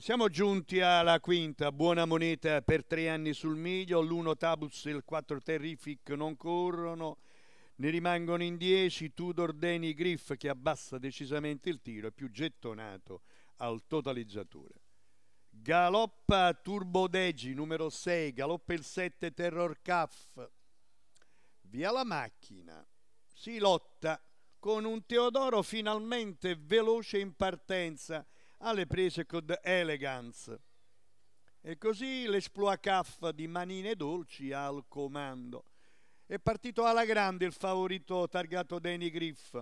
Siamo giunti alla quinta, buona moneta per tre anni sul miglio, l'1 Tabus e il 4 Terrific non corrono, ne rimangono in 10 Tudor Deni Griff che abbassa decisamente il tiro, è più gettonato al totalizzatore. Galoppa Turbo Degi, numero 6, galoppa il 7 Terror Caff. Via la macchina, si lotta con un Teodoro finalmente veloce in partenza – alle prese con Elegance. E così l'esploit CAF di Manine Dolci al comando. È partito alla grande il favorito targato Danny Griff.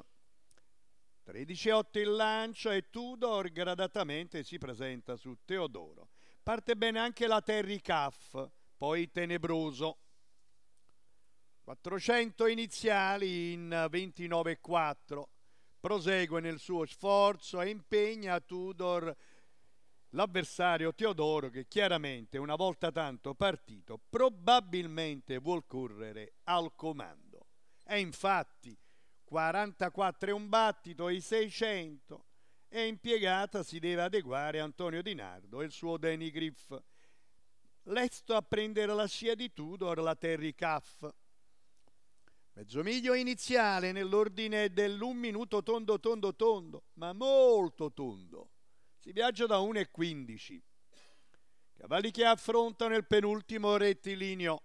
13-8 il lancio e Tudor gradatamente si presenta su Teodoro. Parte bene anche la Terry Caff, poi Tenebroso. 400 iniziali in 29-4 prosegue nel suo sforzo e impegna a Tudor l'avversario Teodoro che chiaramente una volta tanto partito probabilmente vuol correre al comando. E infatti 44 è un battito e 600 e impiegata si deve adeguare Antonio Di Nardo e il suo Danny Griff. Lesto a prendere la scia di Tudor la Terry Caff Mezzo miglio iniziale nell'ordine dell'un minuto tondo, tondo, tondo, ma molto tondo. Si viaggia da 1,15. Cavalli che affrontano il penultimo rettilineo.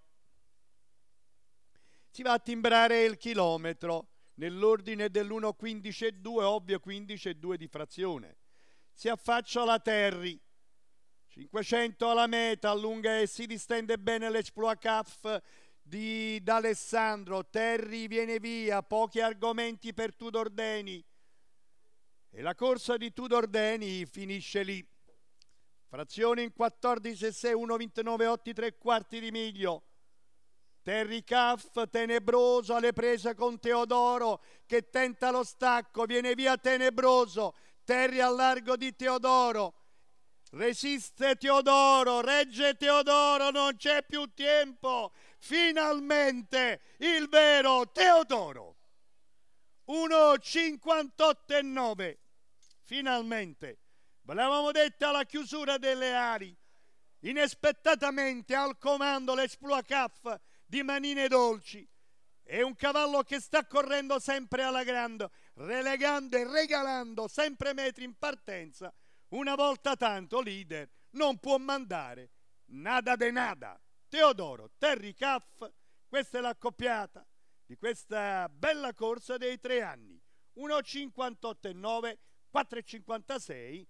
Si va a timbrare il chilometro nell'ordine dell'1,15,2, ovvio 15,2 di frazione. Si affaccia la Terry. 500 alla meta, allunga e si distende bene l'Exploit CAF di D'Alessandro, Terry viene via, pochi argomenti per Deni e la corsa di Deni finisce lì. Frazione in 14 e 6, 1, 29, 8, 3 quarti di miglio. Terry Caff, Tenebroso, alle prese con Teodoro che tenta lo stacco, viene via Tenebroso, Terry al largo di Teodoro, Resiste Teodoro, regge Teodoro, non c'è più tempo. Finalmente il vero Teodoro. 1,58 e 9. Finalmente. Ve l'avevamo detto alla chiusura delle ali. Inaspettatamente al comando l'Esploa di Manine Dolci. È un cavallo che sta correndo sempre alla grande, relegando e regalando sempre metri in partenza una volta tanto leader non può mandare nada de nada. Teodoro, Terry Caff, questa è l'accoppiata di questa bella corsa dei tre anni. 1,58,9, 4,56